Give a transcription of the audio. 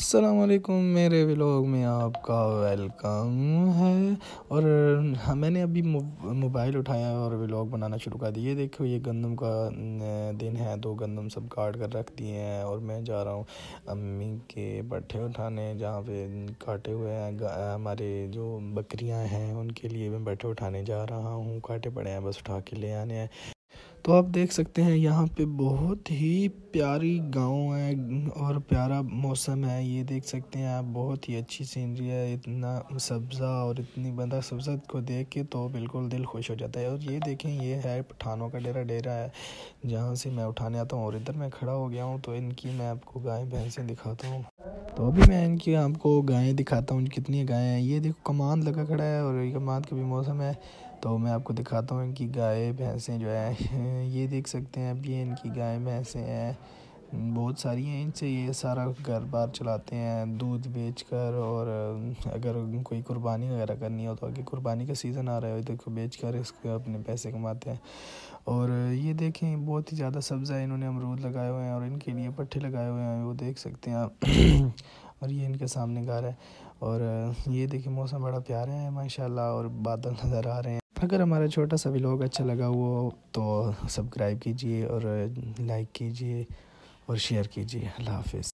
असलकुम मेरे व्लॉग में आपका वेलकम है और हाँ, मैंने अभी मोबाइल उठाया और व्लॉग बनाना शुरू कर दिया देखो ये गंदम का दिन है तो गंदम सब काट कर रख दिए हैं और मैं जा रहा हूँ अम्मी के पट्ठे उठाने जहाँ पे काटे हुए हैं हमारे जो बकरियाँ हैं उनके लिए मैं पट्ठे उठाने जा रहा हूँ काटे पड़े हैं बस उठा के ले आने हैं तो आप देख सकते हैं यहाँ पे बहुत ही प्यारी गांव है और प्यारा मौसम है ये देख सकते हैं आप बहुत ही अच्छी सीनरी है इतना सब्ज़ा और इतनी बंदा सब्ज़ा को देख के तो बिल्कुल दिल खुश हो जाता है और ये देखें ये है पठानों का डेरा डेरा है जहाँ से मैं उठाने आता हूँ और इधर मैं खड़ा हो गया हूँ तो इनकी मैं आपको गाय भैंसें दिखाता हूँ तो अभी मैं इनकी आपको गायें दिखाता हूँ कितनी गायें हैं ये देखो कमान लगा खड़ा है और ये कमान का भी मौसम है तो मैं आपको दिखाता हूँ इनकी गाय भैंसें जो है ये देख सकते हैं अब ये इनकी गाय भैंसें हैं बहुत सारी हैं इनसे ये सारा घर बार चलाते हैं दूध बेच कर और अगर कोई कुर्बानी वगैरह करनी हो तो आगे कुर्बानी का सीज़न आ रहा है इधर को बेच कर इसके अपने पैसे कमाते हैं और ये देखें बहुत ही ज़्यादा सब्ज़ा है इन्होंने अमरूद लगाए हुए हैं और इनके लिए पट्टे लगाए हुए हैं वो देख सकते हैं और ये इनके सामने घर है और ये देखें मौसम बड़ा प्यारा है माशा और बादल नज़र आ रहे हैं अगर हमारा छोटा सा भी अच्छा लगा हुआ तो सब्सक्राइब कीजिए और लाइक कीजिए और शेयर कीजिए अल्लाह हाफिज़